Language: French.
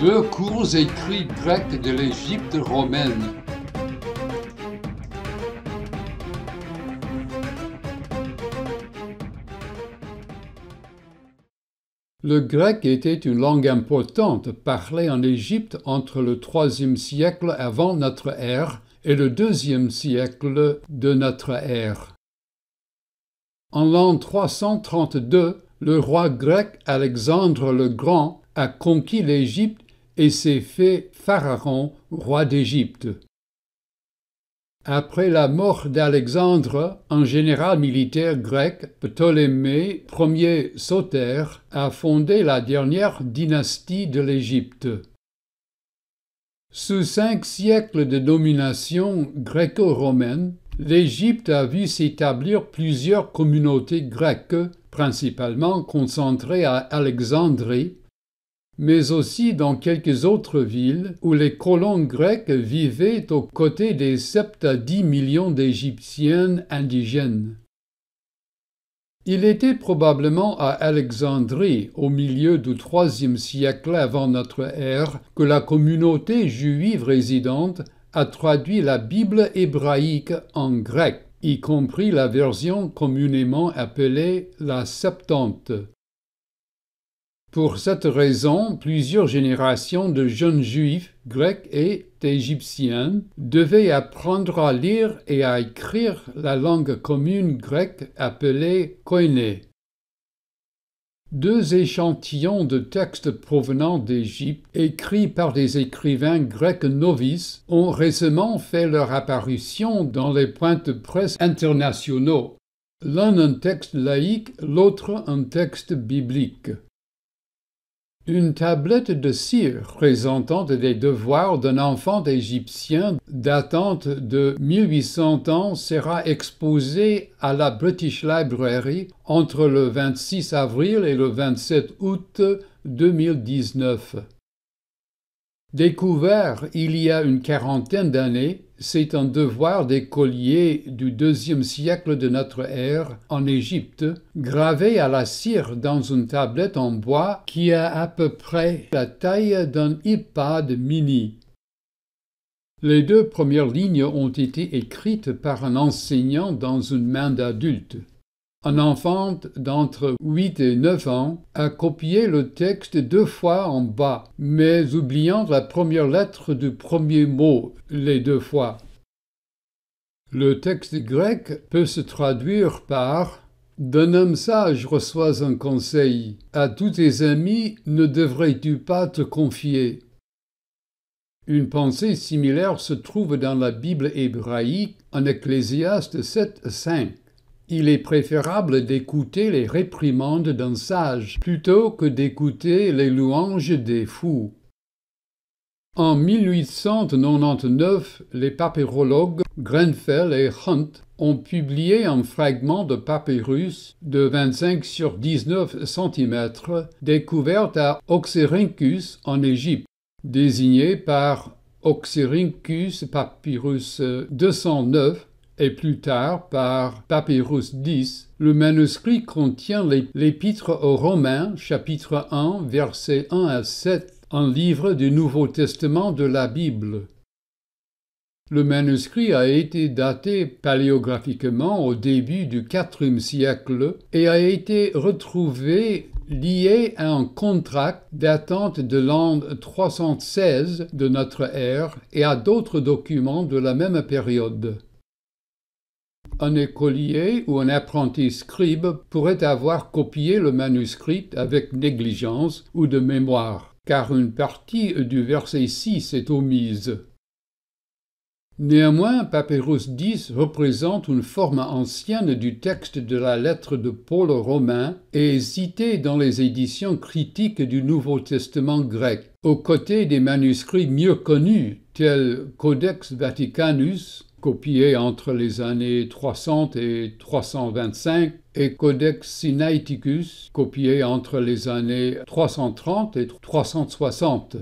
deux courts écrits grecs de l'Égypte romaine. Le grec était une langue importante parlée en Égypte entre le IIIe siècle avant notre ère et le IIe siècle de notre ère. En l'an 332, le roi grec Alexandre le Grand a conquis l'Égypte et s'est fait Pharaon, roi d'Égypte. Après la mort d'Alexandre, un général militaire grec, Ptolémée Ier Soter, a fondé la dernière dynastie de l'Égypte. Sous cinq siècles de domination gréco-romaine, l'Égypte a vu s'établir plusieurs communautés grecques, principalement concentrées à Alexandrie, mais aussi dans quelques autres villes où les colons grecs vivaient aux côtés des sept à dix millions d'Égyptiens indigènes. Il était probablement à Alexandrie, au milieu du troisième siècle avant notre ère, que la communauté juive résidente a traduit la Bible hébraïque en grec, y compris la version communément appelée la Septante, pour cette raison, plusieurs générations de jeunes juifs, grecs et égyptiens devaient apprendre à lire et à écrire la langue commune grecque appelée koiné. Deux échantillons de textes provenant d'Égypte, écrits par des écrivains grecs novices, ont récemment fait leur apparition dans les points de presse internationaux. L'un un texte laïque, l'autre un texte biblique. Une tablette de cire présentant des devoirs d'un enfant égyptien datant de 1800 ans sera exposée à la British Library entre le 26 avril et le 27 août 2019. Découvert il y a une quarantaine d'années, c'est un devoir des du deuxième siècle de notre ère en Égypte, gravé à la cire dans une tablette en bois qui a à peu près la taille d'un iPad mini. Les deux premières lignes ont été écrites par un enseignant dans une main d'adulte. Un enfant d'entre 8 et 9 ans a copié le texte deux fois en bas, mais oubliant la première lettre du premier mot les deux fois. Le texte grec peut se traduire par d'un homme sage reçois un conseil. À tous tes amis ne devrais-tu pas te confier Une pensée similaire se trouve dans la Bible hébraïque en Ecclésiaste 7, 5. Il est préférable d'écouter les réprimandes d'un sage plutôt que d'écouter les louanges des fous. En 1899, les papyrologues Grenfell et Hunt ont publié un fragment de papyrus de 25 sur 19 cm découvert à Oxyrhynchus en Égypte, désigné par Oxyrhynchus papyrus 209 et plus tard par Papyrus X, le manuscrit contient l'épître aux Romains, chapitre 1, versets 1 à 7, un livre du Nouveau Testament de la Bible. Le manuscrit a été daté paléographiquement au début du IVe siècle et a été retrouvé lié à un contrat datant de l'an 316 de notre ère et à d'autres documents de la même période. Un écolier ou un apprenti scribe pourrait avoir copié le manuscrit avec négligence ou de mémoire, car une partie du verset 6 est omise. Néanmoins, Papyrus X représente une forme ancienne du texte de la lettre de Paul aux Romains et est cité dans les éditions critiques du Nouveau Testament grec, aux côtés des manuscrits mieux connus tels Codex Vaticanus, copié entre les années 300 et 325, et Codex Sinaiticus, copié entre les années 330 et 360.